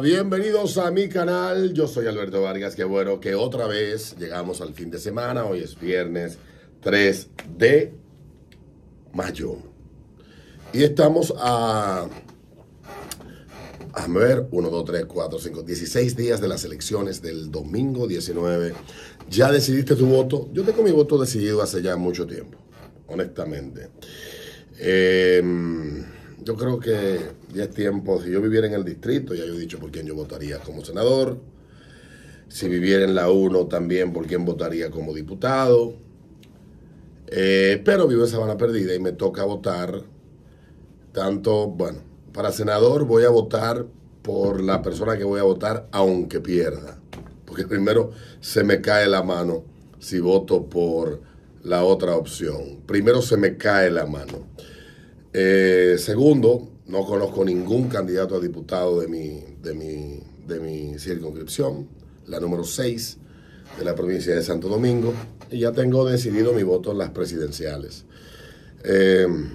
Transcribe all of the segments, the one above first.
bienvenidos a mi canal. Yo soy Alberto Vargas. Qué bueno que otra vez llegamos al fin de semana. Hoy es viernes 3 de mayo. Y estamos a. A ver, 1, 2, 3, 4, 5, 16 días de las elecciones del domingo 19. ¿Ya decidiste tu voto? Yo tengo mi voto decidido hace ya mucho tiempo, honestamente. Eh yo creo que ya es tiempo, si yo viviera en el distrito, ya yo he dicho por quién yo votaría como senador, si viviera en la 1 también por quién votaría como diputado, eh, pero vivo en Sabana Perdida y me toca votar tanto, bueno, para senador voy a votar por la persona que voy a votar aunque pierda, porque primero se me cae la mano si voto por la otra opción, primero se me cae la mano. Eh, segundo, no conozco ningún candidato a diputado de mi, de mi, circunscripción, la número 6 de la provincia de Santo Domingo, y ya tengo decidido mi voto en las presidenciales. Em,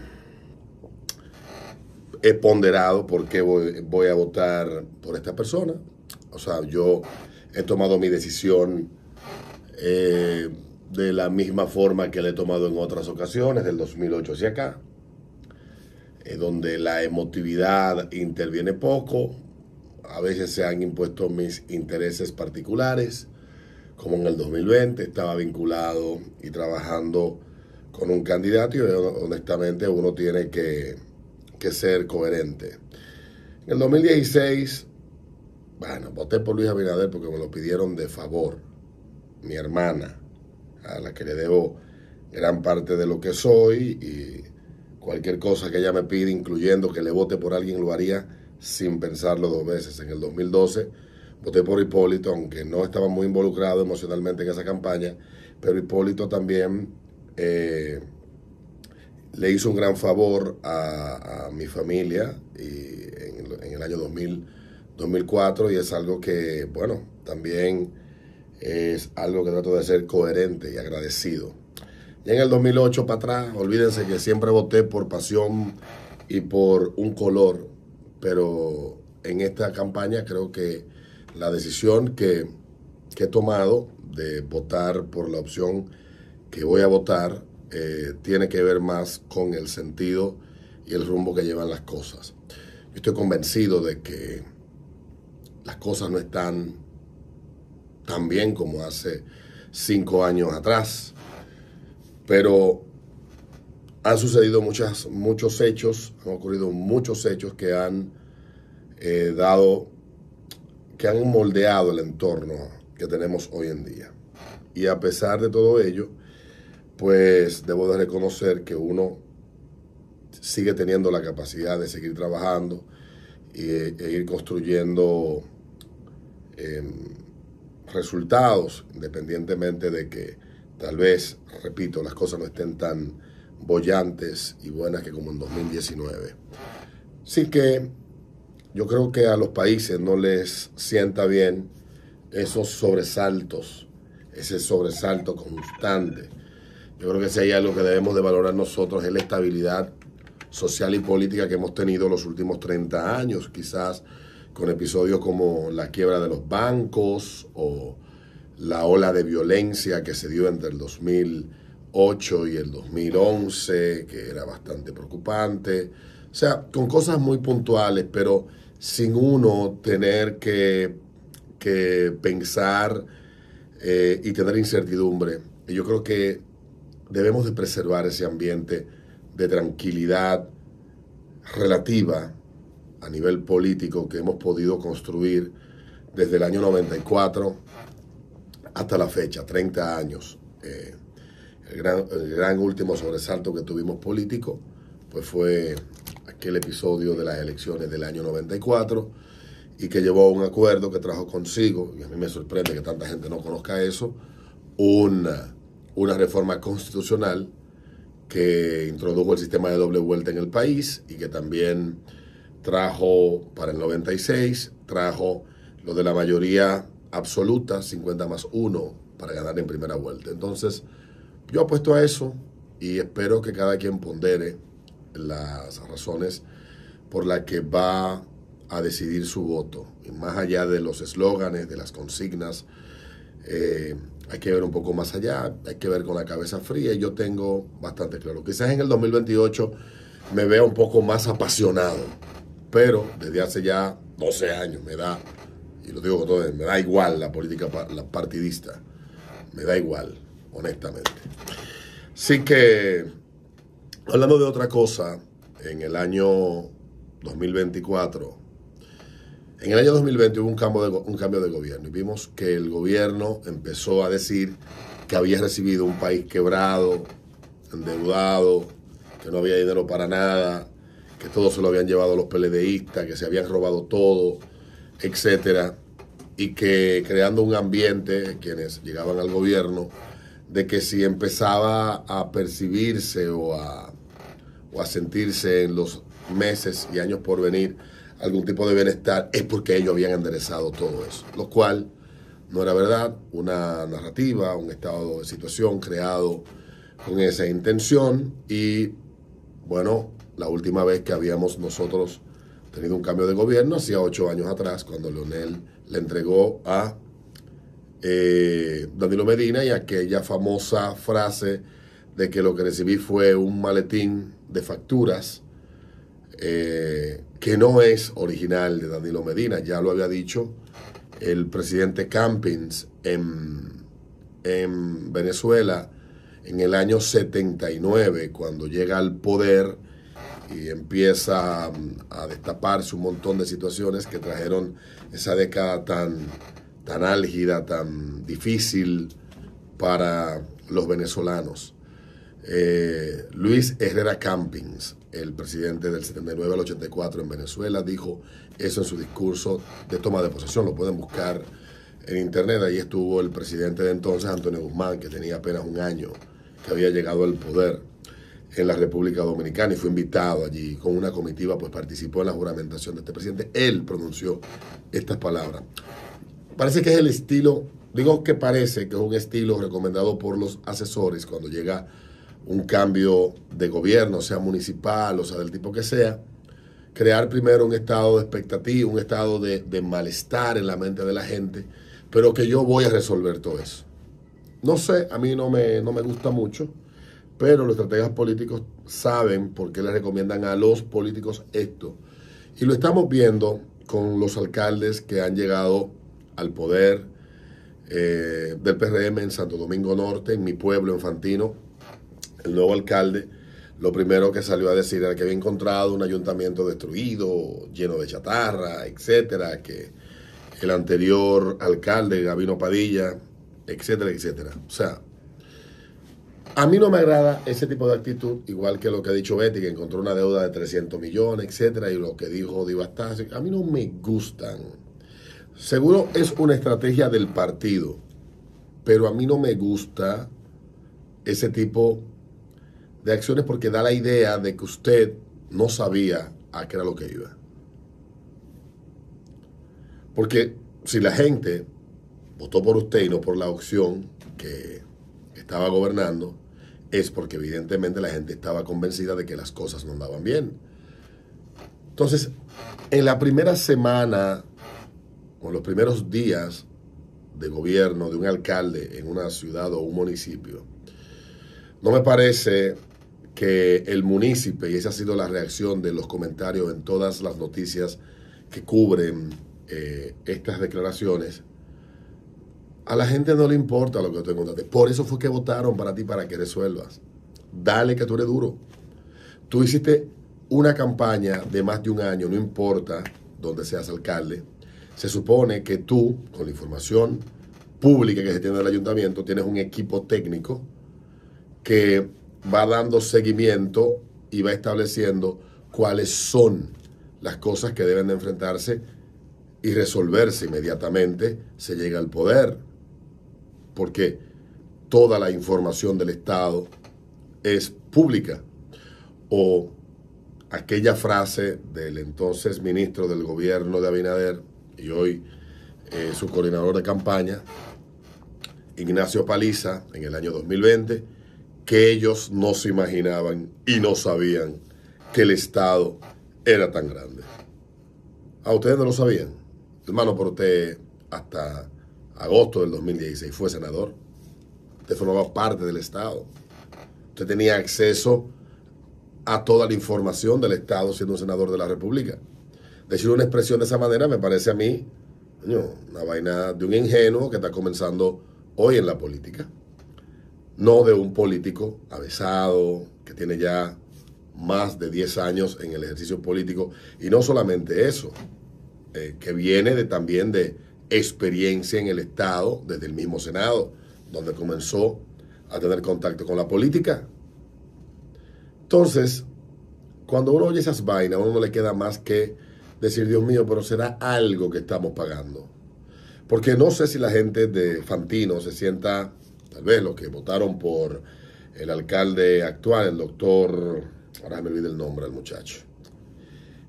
he ponderado por qué voy, a votar por esta persona. O sea, yo he tomado mi decisión eh, de la misma forma que la he tomado en otras ocasiones, del 2008 hacia acá. Eh, donde la emotividad interviene poco, a veces se han impuesto mis intereses particulares, como en el 2020 estaba vinculado y trabajando con un candidato y honestamente uno tiene que, que ser coherente. En el 2016, bueno, voté por Luis Abinader porque me lo pidieron de favor. Mi hermana, a la que le debo gran parte de lo que soy y Cualquier cosa que ella me pide, incluyendo que le vote por alguien, lo haría sin pensarlo dos veces. En el 2012 voté por Hipólito, aunque no estaba muy involucrado emocionalmente en esa campaña, pero Hipólito también eh, le hizo un gran favor a, mi familia y en, en, el año 2000, 2004 y es algo que, bueno, también es algo que trato de ser coherente y agradecido ya en el 2008 para atrás, olvídense que siempre voté por pasión y por un color, pero en esta campaña creo que la decisión que, he tomado de votar por la opción que voy a votar eh, tiene que ver más con el sentido y el rumbo que llevan las cosas. Yo estoy convencido de que las cosas no están tan bien como hace cinco años atrás pero han sucedido muchos hechos, han ocurrido muchos hechos que han eh, dado, que han moldeado el entorno que tenemos hoy en día. Y a pesar de todo ello, pues debo de reconocer que uno sigue teniendo la capacidad de seguir trabajando y, eh, e ir construyendo em, resultados, independientemente de que Tal vez, repito, las cosas no estén tan bollantes y buenas que como en 2019. Así que yo creo que a los países no les sienta bien esos sobresaltos, ese sobresalto constante. Yo creo que si hay algo que debemos de valorar nosotros es la estabilidad social y política que hemos tenido los últimos 30 años, quizás con episodios como la quiebra de los bancos o la ola de violencia que se dio entre el 2008 y el 2011, que era bastante preocupante. O sea, con cosas muy puntuales, pero sin uno tener que, pensar eh, y tener incertidumbre. Y yo creo que debemos de preservar ese ambiente de tranquilidad relativa a nivel político que hemos podido construir desde el año 94 hasta la fecha, 30 años. Eh, el, gran, último sobresalto que tuvimos político pues fue aquel episodio de las elecciones del año 94 y que llevó a un acuerdo que trajo consigo, y a mí me sorprende que tanta gente no conozca eso, una, una reforma constitucional que introdujo el sistema de doble vuelta en el país y que también trajo para el 96, trajo lo de la mayoría absoluta, 50 más 1 para ganar en primera vuelta. Entonces, yo apuesto a eso y espero que cada quien pondere las razones por las que va a decidir su voto. más allá de los eslóganes, de las consignas, eh, hay que ver un poco más allá, hay que ver con la cabeza fría y yo tengo bastante claro. Quizás en el 2028 me vea un poco más apasionado, pero desde hace ya 12 años me da y lo digo con todo, me da igual la política la partidista, me da igual, honestamente. Así que, hablando de otra cosa, en el año 2024, en el año 2020 hubo un cambio, de, un cambio de gobierno y vimos que el gobierno empezó a decir que había recibido un país quebrado, endeudado, que no había dinero para nada, que todo se lo habían llevado los PLDistas, que se habían robado todo, etcétera y que creando un ambiente, quienes llegaban al gobierno, de que si empezaba a percibirse o a, sentirse en los meses y años por venir algún tipo de bienestar, es porque ellos habían enderezado todo eso, lo cual no era verdad, una narrativa, un estado de situación creado con esa intención y bueno, la última vez que habíamos nosotros tenido un cambio de gobierno hacía ocho años atrás, cuando Leonel le entregó a eh, Danilo Medina y aquella famosa frase de que lo que recibí fue un maletín de facturas eh, que no es original de Danilo Medina, ya lo había dicho el presidente Campins en, en Venezuela en el año 79, cuando llega al poder y empieza mm, a destaparse un montón de situaciones que trajeron esa década tan, tan álgida, tan difícil para los venezolanos. Eh, Luis Herrera Campins, el presidente del 79 al 84 en Venezuela, dijo eso en su discurso de toma de posesión. Lo pueden buscar en internet. Ahí estuvo el presidente de entonces, Antonio Guzmán, que tenía apenas un año que había llegado al poder en la República Dominicana y fue invitado allí con una comitiva, pues participó en la juramentación de este presidente. Él pronunció estas palabras. Parece que es el estilo, digo que parece que es un estilo recomendado por los asesores cuando llega un cambio de gobierno, sea municipal o sea del tipo que sea, crear primero un estado de expectativa, un estado de, malestar en la mente de la gente, pero que yo voy a resolver todo eso. No sé, a mí no me, no me gusta mucho pero los estrategas políticos saben por qué les recomiendan a los políticos esto. Y lo estamos viendo con los alcaldes que han llegado al poder eh, del PRM en Santo Domingo Norte, en mi pueblo, en Fantino. El nuevo alcalde lo primero que salió a decir era que había encontrado un ayuntamiento destruido, lleno de chatarra, etcétera, que el anterior alcalde, Gabino Padilla, etcétera, etcétera. O sea, a mí no me agrada ese tipo de actitud, igual que lo que ha dicho Betty, que encontró una deuda de 300 millones, etcétera, y lo que dijo Divastasi. A mí no me gustan. Seguro es una estrategia del partido, pero a mí no me gusta ese tipo de acciones porque da la idea de que usted no sabía a qué era lo que iba. Porque si la gente votó por usted y no por la opción que estaba gobernando, es porque evidentemente la gente estaba convencida de que las cosas no andaban bien. Entonces, en la primera semana o en los primeros días de gobierno de un alcalde en una ciudad o un municipio, no me parece que el municipio, y esa ha sido la reacción de los comentarios en todas las noticias que cubren eh, estas declaraciones, a la gente no le importa lo que tú encontraste. Por eso fue que votaron para ti para que resuelvas. Dale que tú eres duro. Tú hiciste una campaña de más de un año, no importa dónde seas alcalde. Se supone que tú, con la información pública que se tiene del ayuntamiento, tienes un equipo técnico que va dando seguimiento y va estableciendo cuáles son las cosas que deben de enfrentarse y resolverse inmediatamente se llega al poder porque toda la información del Estado es pública. O aquella frase del entonces ministro del gobierno de Abinader y hoy eh, su coordinador de campaña, Ignacio Paliza, en el año 2020, que ellos no se imaginaban y no sabían que el Estado era tan grande. A ustedes no lo sabían. Hermano, por usted hasta agosto del 2016, fue senador. Usted formaba parte del Estado. Usted tenía acceso a toda la información del Estado siendo un senador de la República. Decir una expresión de esa manera me parece a mí una vaina de un ingenuo que está comenzando hoy en la política. No de un político avesado, que tiene ya más de 10 años en el ejercicio político. Y no solamente eso, eh, que viene de, también de, experiencia en el Estado, desde el mismo Senado, donde comenzó a tener contacto con la política. Entonces, cuando uno oye esas vainas, uno no le queda más que decir, Dios mío, pero será algo que estamos pagando. Porque no sé si la gente de Fantino se sienta, tal vez los que votaron por el alcalde actual, el doctor, ahora me olvido el nombre del muchacho.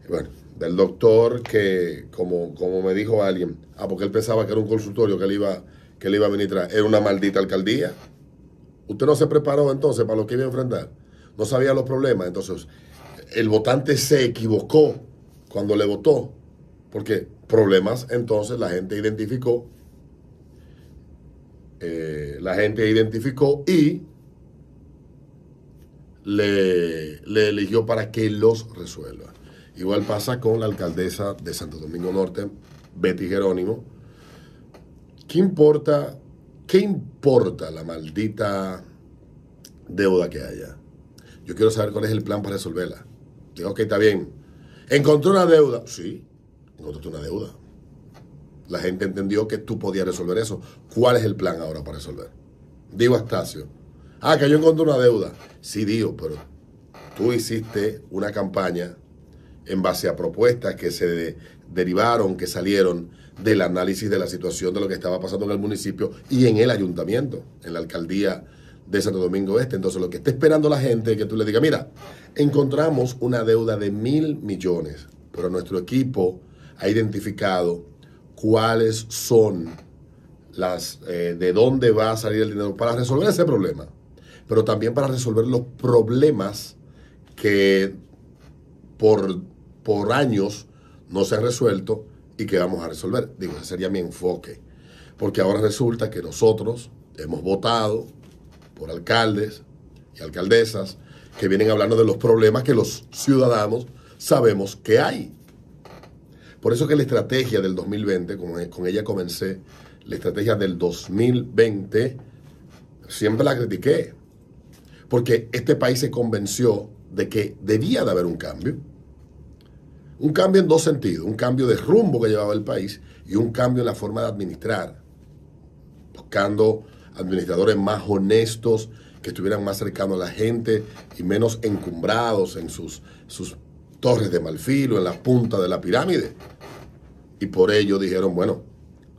Bueno, el doctor que, como, como me dijo alguien, ah, porque él pensaba que era un consultorio que le iba, que iba a administrar, era una maldita alcaldía. Usted no se preparó entonces para lo que iba a enfrentar. No sabía los problemas. Entonces, el votante se equivocó cuando le votó. Porque problemas entonces la gente identificó. Eh, la gente identificó y le, le eligió para que los resuelva. Igual pasa con la alcaldesa de Santo Domingo Norte, Betty Jerónimo. ¿Qué importa, qué importa la maldita deuda que haya? Yo quiero saber cuál es el plan para resolverla. Digo, ok, está bien. ¿Encontró una deuda? Sí, encontró una deuda. La gente entendió que tú podías resolver eso. ¿Cuál es el plan ahora para resolver? Digo, Astacio. Ah, que yo encontré una deuda. Sí, digo, pero tú hiciste una campaña en base a propuestas que se derivaron, que salieron del análisis de la situación de lo que estaba pasando en el municipio y en el ayuntamiento, en la alcaldía de Santo Domingo Este. Entonces, lo que está esperando la gente es que tú le digas, mira, encontramos una deuda de mil millones, pero nuestro equipo ha identificado cuáles son las, eh, de dónde va a salir el dinero para resolver ese problema, pero también para resolver los problemas que por por años no se ha resuelto y que vamos a resolver. Digo, ese sería mi enfoque. Porque ahora resulta que nosotros hemos votado por alcaldes y alcaldesas que vienen hablando de los problemas que los ciudadanos sabemos que hay. Por eso que la estrategia del 2020, e, con ella comencé, la estrategia del 2020, siempre la critiqué. Porque este país se convenció de que debía de haber un cambio un cambio en dos sentidos, un cambio de rumbo que llevaba el país y un cambio en la forma de administrar, buscando administradores más honestos, que estuvieran más cercanos a la gente y menos encumbrados en sus, sus torres de malfilo en la punta de la pirámide. Y por ello dijeron, bueno,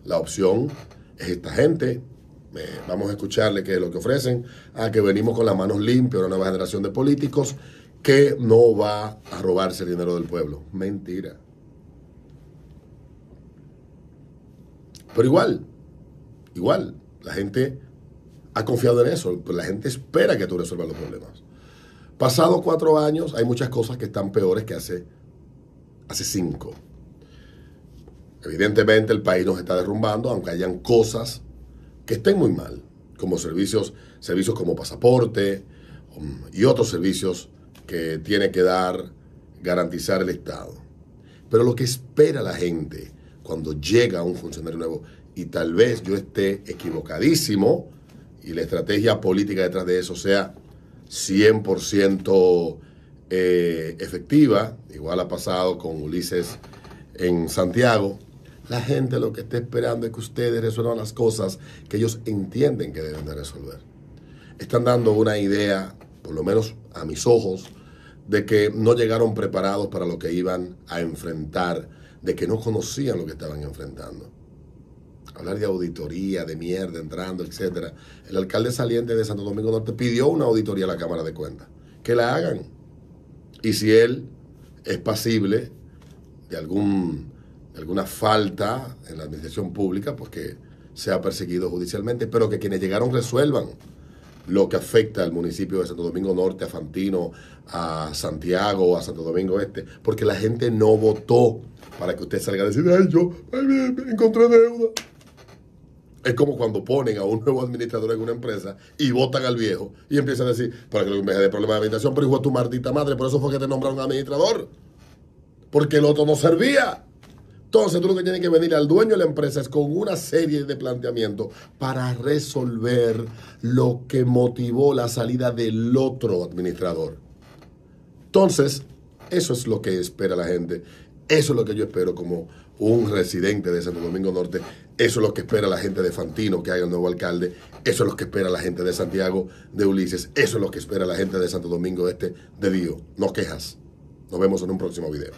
la opción es esta gente, eh, vamos a escucharle qué es lo que ofrecen, a ah, que venimos con las manos limpias, una nueva generación de políticos que no va a robarse el dinero del pueblo. Mentira. Pero igual, igual, la gente ha confiado en eso, pues la gente espera que tú resuelvas los problemas. Pasados cuatro años, hay muchas cosas que están peores que hace, hace cinco. Evidentemente el país nos está derrumbando, aunque hayan cosas que estén muy mal, como servicios, servicios como pasaporte um, y otros servicios que tiene que dar, garantizar el Estado. Pero lo que espera la gente cuando llega un funcionario nuevo, y tal vez yo esté equivocadísimo, y la estrategia política detrás de eso sea 100% eh, efectiva, igual ha pasado con Ulises en Santiago, la gente lo que está esperando es que ustedes resuelvan las cosas que ellos entienden que deben de resolver. Están dando una idea por lo menos a mis ojos, de que no llegaron preparados para lo que iban a enfrentar, de que no conocían lo que estaban enfrentando. Hablar de auditoría, de mierda, entrando, etc. El alcalde saliente de Santo Domingo Norte pidió una auditoría a la Cámara de Cuentas. Que la hagan. Y si él es pasible de, algún, alguna falta en la administración pública, pues que sea perseguido judicialmente, pero que quienes llegaron resuelvan lo que afecta al municipio de Santo Domingo Norte, a Fantino, a Santiago, a Santo Domingo Este, porque la gente no votó para que usted salga a decir, ay, yo ay, encontré deuda. Es como cuando ponen a un nuevo administrador en una empresa y votan al viejo y empiezan a decir, para que me de problemas de habitación, pero hijo de tu maldita madre, por eso fue que te nombraron administrador. Porque el otro no servía. Entonces tú lo que tienes que venir al dueño de la empresa es con una serie de planteamientos para resolver lo que motivó la salida del otro administrador. Entonces, eso es lo que espera la gente. Eso es lo que yo espero como un residente de Santo Domingo Norte. Eso es lo que espera la gente de Fantino, que haya un nuevo alcalde. Eso es lo que espera la gente de Santiago de Ulises. Eso es lo que espera la gente de Santo Domingo Este de Dios. No quejas. Nos vemos en un próximo video.